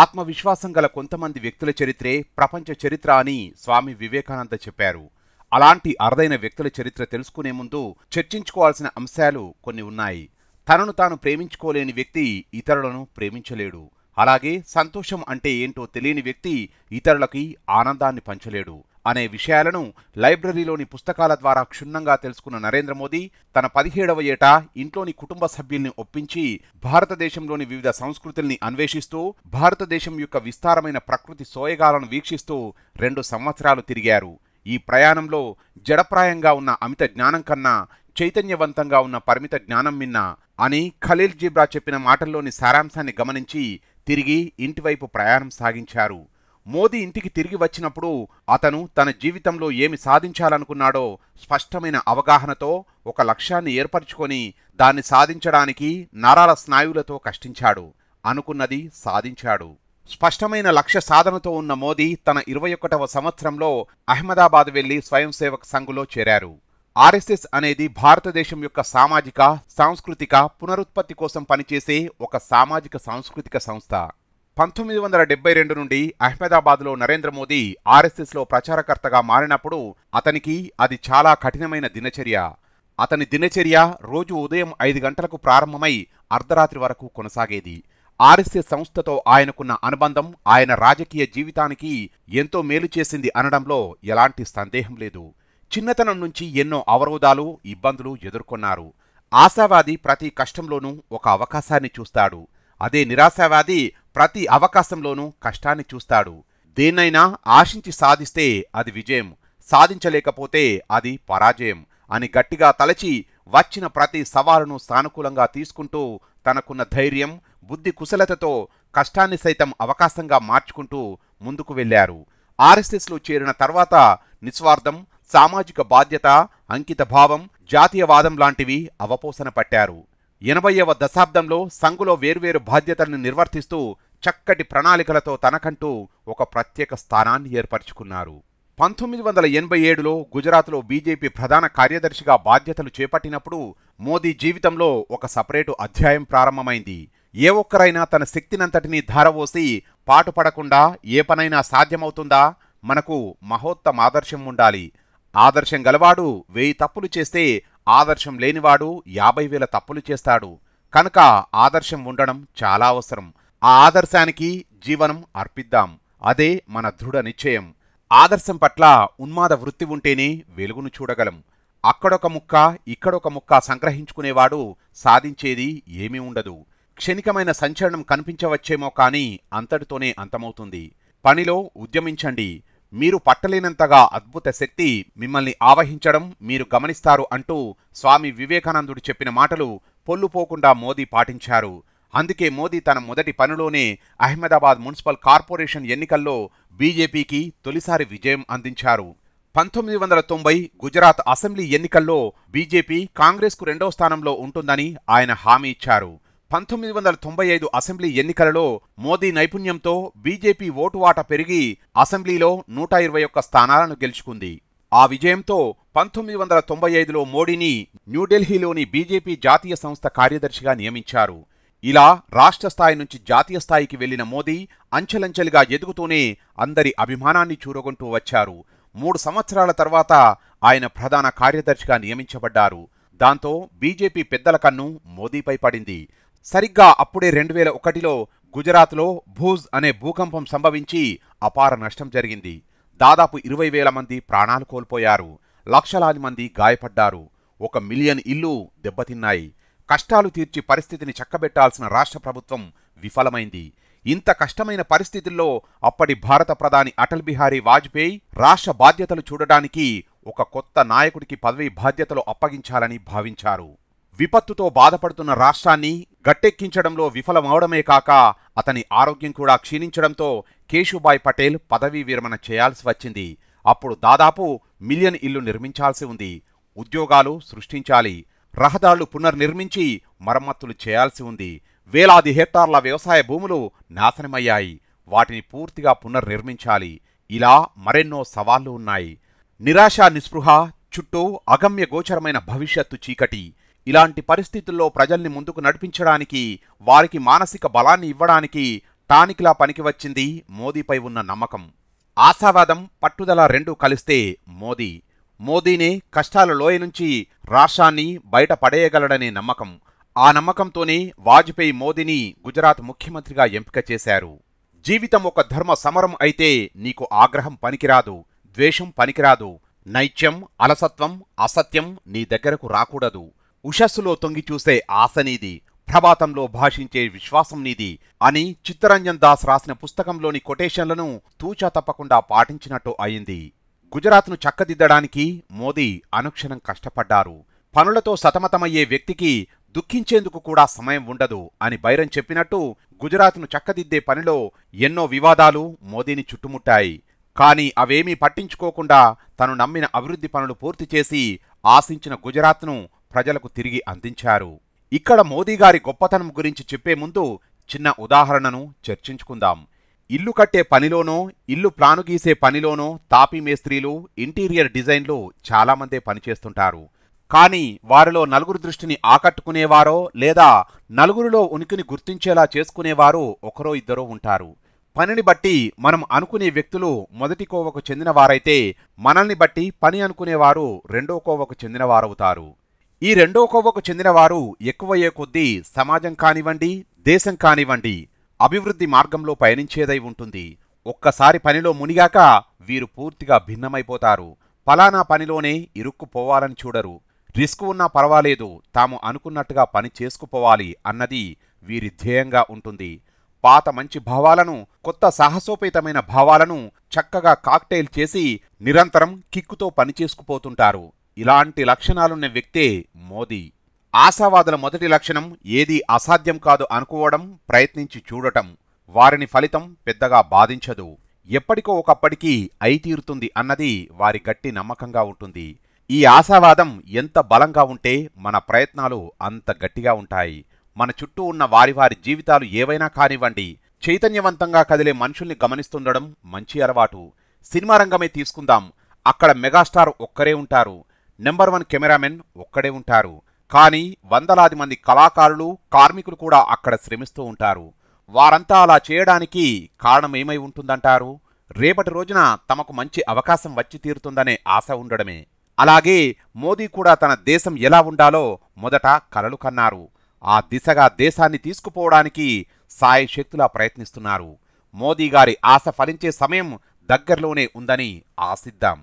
ఆత్మవిశ్వాసం గల కొంతమంది వ్యక్తుల చరిత్రే ప్రపంచ చరిత్ర అని స్వామి వివేకానంద చెప్పారు అలాంటి అరుదైన వ్యక్తుల చరిత్ర తెలుసుకునే ముందు చర్చించుకోవాల్సిన అంశాలు కొన్ని ఉన్నాయి తనను తాను ప్రేమించుకోలేని వ్యక్తి ఇతరులను ప్రేమించలేడు అలాగే సంతోషం అంటే ఏంటో తెలియని వ్యక్తి ఇతరులకి ఆనందాన్ని పంచలేడు అనే విషయాలను లైబ్రరీలోని పుస్తకాల ద్వారా క్షుణ్ణంగా తెలుసుకున్న నరేంద్ర మోదీ తన పదిహేడవ ఏటా ఇంట్లోని కుటుంబ సభ్యుల్ని ఒప్పించి భారతదేశంలోని వివిధ సంస్కృతుల్ని అన్వేషిస్తూ భారతదేశం యొక్క విస్తారమైన ప్రకృతి సోయగాలను వీక్షిస్తూ రెండు సంవత్సరాలు తిరిగారు ఈ ప్రయాణంలో జడప్రాయంగా ఉన్న అమిత జ్ఞానం కన్నా చైతన్యవంతంగా ఉన్న పరిమిత జ్ఞానం మిన్న అని ఖలీల్ జిబ్రా చెప్పిన మాటల్లోని సారాంశాన్ని గమనించి తిరిగి ఇంటివైపు ప్రయాణం సాగించారు మోదీ ఇంటికి తిరిగి వచ్చినప్పుడు అతను తన జీవితంలో ఏమి సాధించాలనుకున్నాడో స్పష్టమైన అవగాహనతో ఒక లక్ష్యాన్ని ఏర్పరచుకొని దాన్ని సాధించడానికి నరాల స్నాయువులతో కష్టించాడు అనుకున్నది సాధించాడు స్పష్టమైన లక్ష్య సాధనతో ఉన్న మోదీ తన ఇరవై ఒకటవ సంవత్సరంలో అహ్మదాబాద్ వెళ్లి స్వయం సేవక్ సంఘులో చేరారు ఆర్ఎస్ఎస్ అనేది భారతదేశం యొక్క సామాజిక సాంస్కృతిక పునరుత్పత్తి కోసం పనిచేసే ఒక సామాజిక సాంస్కృతిక సంస్థ పంతొమ్మిది వందల డెబ్బై రెండు నుండి అహ్మదాబాద్లో నరేంద్ర మోదీ ఆర్ఎస్ఎస్లో ప్రచారకర్తగా మారినప్పుడు అతనికి అది చాలా కఠినమైన దినచర్య అతని దినచర్య రోజు ఉదయం ఐదు గంటలకు ప్రారంభమై అర్ధరాత్రి వరకు కొనసాగేది ఆర్ఎస్ఎస్ సంస్థతో ఆయనకున్న అనుబంధం ఆయన రాజకీయ జీవితానికి ఎంతో మేలు చేసింది అనడంలో ఎలాంటి సందేహం లేదు చిన్నతనం నుంచి ఎన్నో అవరోధాలు ఇబ్బందులు ఎదుర్కొన్నారు ఆశావాది ప్రతి కష్టంలోనూ ఒక అవకాశాన్ని చూస్తాడు అదే నిరాశావాది ప్రతి అవకాశంలోనూ కష్టాన్ని చూస్తాడు దేన్నైనా ఆశించి సాధిస్తే అది విజయం సాధించలేకపోతే అది పరాజయం అని గట్టిగా తలచి వచ్చిన ప్రతి సవాలును సానుకూలంగా తీసుకుంటూ తనకున్న ధైర్యం బుద్ధి కుశలతతో కష్టాన్ని సైతం అవకాశంగా మార్చుకుంటూ ముందుకు వెళ్లారు ఆర్ఎస్ఎస్లో చేరిన తర్వాత నిస్వార్థం సామాజిక బాధ్యత అంకితభావం జాతీయవాదం లాంటివి అవపోసన పట్టారు ఎనభైవ దశాబ్దంలో సంఘులో వేర్వేరు బాధ్యతలను నిర్వర్తిస్తూ చక్కటి ప్రణాళికలతో తనకంటూ ఒక ప్రత్యేక స్థానాన్ని ఏర్పరచుకున్నారు పంతొమ్మిది వందల ఎనభై ఏడులో గుజరాత్లో బీజేపీ ప్రధాన కార్యదర్శిగా బాధ్యతలు చేపట్టినప్పుడు మోదీ జీవితంలో ఒక సపరేటు అధ్యాయం ప్రారంభమైంది ఏ ఒక్కరైనా తన శక్తినంతటినీ ధారవోసి పాటుపడకుండా ఏ పనైనా సాధ్యమవుతుందా మనకు మహోత్తమాదర్శం ఆదర్శం ఉండాలి ఆదర్శం గలవాడు వెయ్యి తప్పులు చేస్తే ఆదర్శం లేనివాడు యాభై వేల తప్పులు చేస్తాడు కనుక ఆదర్శం ఉండడం చాలా అవసరం ఆ ఆదర్శానికి జీవనం అర్పిద్దాం అదే మన దృఢ నిశ్చయం ఆదర్శం పట్ల ఉన్మాద వృత్తి ఉంటేనే వెలుగును చూడగలం అక్కడొక ముక్క ఇక్కడొక ముక్క సంగ్రహించుకునేవాడు సాధించేది ఏమీ ఉండదు క్షణికమైన సంచలనం కనిపించవచ్చేమో కానీ అంతటితోనే అంతమవుతుంది పనిలో ఉద్యమించండి మీరు పట్టలేనంతగా అద్భుత శక్తి మిమ్మల్ని ఆవహించడం మీరు గమనిస్తారు అంటూ స్వామి వివేకానందుడు చెప్పిన మాటలు పొల్లుపోకుండా మోదీ పాటించారు అందుకే మోదీ తన మొదటి పనిలోనే అహ్మదాబాద్ మున్సిపల్ కార్పొరేషన్ ఎన్నికల్లో బీజేపీకి తొలిసారి విజయం అందించారు పంతొమ్మిది వందల తొంభై గుజరాత్ అసెంబ్లీ ఎన్నికల్లో బీజేపీ కాంగ్రెస్కు రెండవ స్థానంలో ఉంటుందని ఆయన హామీ ఇచ్చారు పంతొమ్మిది వందల తొంభై ఐదు అసెంబ్లీ ఎన్నికలలో మోదీ నైపుణ్యంతో బీజేపీ ఓటు వాట పెరిగి అసెంబ్లీలో నూట ఇరవై ఒక్క స్థానాలను గెలుచుకుంది ఆ విజయంతో పంతొమ్మిది వందల తొంభై ఐదులో మోడీని న్యూఢిల్లీలోని బీజేపీ జాతీయ సంస్థ కార్యదర్శిగా నియమించారు ఇలా రాష్ట్ర స్థాయి నుంచి జాతీయ స్థాయికి వెళ్లిన మోదీ అంచెలంచెలుగా ఎదుగుతూనే అందరి అభిమానాన్ని చూరగొంటూ వచ్చారు మూడు సంవత్సరాల తర్వాత ఆయన ప్రధాన కార్యదర్శిగా నియమించబడ్డారు దాంతో బీజేపీ పెద్దల కన్ను మోదీపై పడింది సరిగ్గా అప్పుడే రెండు వేల ఒకటిలో గుజరాత్లో భూజ్ అనే భూకంపం సంభవించి అపార నష్టం జరిగింది దాదాపు ఇరవై వేల మంది ప్రాణాలు కోల్పోయారు లక్షలాది మంది గాయపడ్డారు ఒక మిలియన్ ఇల్లు దెబ్బతిన్నాయి కష్టాలు తీర్చి పరిస్థితిని చక్కబెట్టాల్సిన రాష్ట్ర ప్రభుత్వం విఫలమైంది ఇంత కష్టమైన పరిస్థితుల్లో అప్పటి భారత ప్రధాని అటల్ బిహారీ వాజ్పేయి రాష్ట్ర బాధ్యతలు చూడడానికి ఒక కొత్త నాయకుడికి పదవి బాధ్యతలు అప్పగించాలని భావించారు విపత్తుతో బాధపడుతున్న రాష్ట్రాన్ని గట్టెక్కించడంలో విఫలమవడమే కాక అతని ఆరోగ్యం కూడా క్షీణించడంతో కేశుభాయ్ పటేల్ పదవీ విరమణ చేయాల్సి వచ్చింది అప్పుడు దాదాపు మిలియన్ ఇల్లు నిర్మించాల్సి ఉంది ఉద్యోగాలు సృష్టించాలి రహదారులు పునర్నిర్మించి మరమ్మతులు చేయాల్సి ఉంది వేలాది హెక్టార్ల వ్యవసాయ భూములు నాశనమయ్యాయి వాటిని పూర్తిగా పునర్నిర్మించాలి ఇలా మరెన్నో సవాళ్లు ఉన్నాయి నిరాశ నిస్పృహ చుట్టూ అగమ్య గోచరమైన భవిష్యత్తు చీకటి ఇలాంటి పరిస్థితుల్లో ప్రజల్ని ముందుకు నడిపించడానికి వారికి మానసిక బలాన్ని ఇవ్వడానికి పనికి పనికివచ్చింది మోదీపై ఉన్న నమ్మకం ఆశావాదం పట్టుదల రెండూ కలిస్తే మోదీ మోదీనే కష్టాల లోయ నుంచి రాష్ట్రాన్ని బయట పడేయగలడనే నమ్మకం ఆ నమ్మకంతోనే వాజ్పేయి మోదీని గుజరాత్ ముఖ్యమంత్రిగా ఎంపిక చేశారు జీవితం ఒక ధర్మ సమరం అయితే నీకు ఆగ్రహం పనికిరాదు ద్వేషం పనికిరాదు నైత్యం అలసత్వం అసత్యం నీ దగ్గరకు రాకూడదు ఉషస్సులో తొంగి చూసే ఆశనీది ప్రభాతంలో భాషించే విశ్వాసం నీది అని చిత్తరంజన్ దాస్ రాసిన పుస్తకంలోని కొటేషన్లను తూచా తప్పకుండా పాటించినట్టు అయింది గుజరాత్ను చక్కదిద్దడానికి మోదీ అనుక్షణం కష్టపడ్డారు పనులతో సతమతమయ్యే వ్యక్తికి దుఃఖించేందుకు కూడా సమయం ఉండదు అని బైరం చెప్పినట్టు గుజరాత్ను చక్కదిద్దే పనిలో ఎన్నో వివాదాలు మోదీని చుట్టుముట్టాయి కాని అవేమీ పట్టించుకోకుండా తను నమ్మిన అభివృద్ధి పనులు పూర్తి చేసి ఆశించిన గుజరాత్ను ప్రజలకు తిరిగి అందించారు ఇక్కడ మోదీ గారి గొప్పతనం గురించి చెప్పే ముందు చిన్న ఉదాహరణను చర్చించుకుందాం ఇల్లు కట్టే పనిలోనో ఇల్లు ప్లాను గీసే పనిలోనో తాపీ మేస్త్రీలు ఇంటీరియర్ డిజైన్లు చాలామందే పనిచేస్తుంటారు కానీ వారిలో నలుగురు దృష్టిని ఆకట్టుకునేవారో లేదా నలుగురిలో ఉనికిని గుర్తించేలా చేసుకునేవారో ఒకరో ఇద్దరో ఉంటారు పనిని బట్టి మనం అనుకునే వ్యక్తులు మొదటి కోవకు చెందినవారైతే మనల్ని బట్టి పని అనుకునేవారు రెండో కోవకు చెందినవారవుతారు ఈ రెండో కొవ్వకు చెందినవారు ఎక్కువయ్యే కొద్దీ సమాజం కానివ్వండి దేశం కానివ్వండి అభివృద్ధి మార్గంలో పయనించేదై ఉంటుంది ఒక్కసారి పనిలో మునిగాక వీరు పూర్తిగా భిన్నమైపోతారు ఫలానా పనిలోనే ఇరుక్కుపోవాలని చూడరు రిస్క్ ఉన్నా పర్వాలేదు తాము అనుకున్నట్టుగా పని చేసుకుపోవాలి అన్నది వీరి ధ్యేయంగా ఉంటుంది పాత మంచి భావాలను కొత్త సాహసోపేతమైన భావాలను చక్కగా కాక్టైల్ చేసి నిరంతరం కిక్కుతో పనిచేసుకుపోతుంటారు ఇలాంటి లక్షణాలున్న వ్యక్తే మోదీ ఆశావాదుల మొదటి లక్షణం ఏది అసాధ్యం కాదు అనుకోవడం ప్రయత్నించి చూడటం వారిని ఫలితం పెద్దగా బాధించదు ఎప్పటికో ఒకప్పటికీ అయితీరుతుంది అన్నది వారి గట్టి నమ్మకంగా ఉంటుంది ఈ ఆశావాదం ఎంత బలంగా ఉంటే మన ప్రయత్నాలు అంత గట్టిగా ఉంటాయి మన చుట్టూ ఉన్న వారి వారి జీవితాలు ఏవైనా కానివ్వండి చైతన్యవంతంగా కదిలే మనుషుల్ని గమనిస్తుండడం మంచి అలవాటు సినిమా రంగమే తీసుకుందాం అక్కడ మెగాస్టార్ ఒక్కరే ఉంటారు నెంబర్ వన్ కెమెరామెన్ ఒక్కడే ఉంటారు కానీ వందలాది మంది కళాకారులు కార్మికులు కూడా అక్కడ శ్రమిస్తూ ఉంటారు వారంతా అలా చేయడానికి కారణం ఏమై ఉంటుందంటారు రేపటి రోజున తమకు మంచి అవకాశం వచ్చి తీరుతుందనే ఆశ ఉండడమే అలాగే మోదీ కూడా తన దేశం ఎలా ఉండాలో మొదట కలలు కన్నారు ఆ దిశగా దేశాన్ని తీసుకుపోవడానికి సాయ శక్తులా ప్రయత్నిస్తున్నారు మోదీ గారి ఆశ ఫలించే సమయం దగ్గరలోనే ఉందని ఆశిద్దాం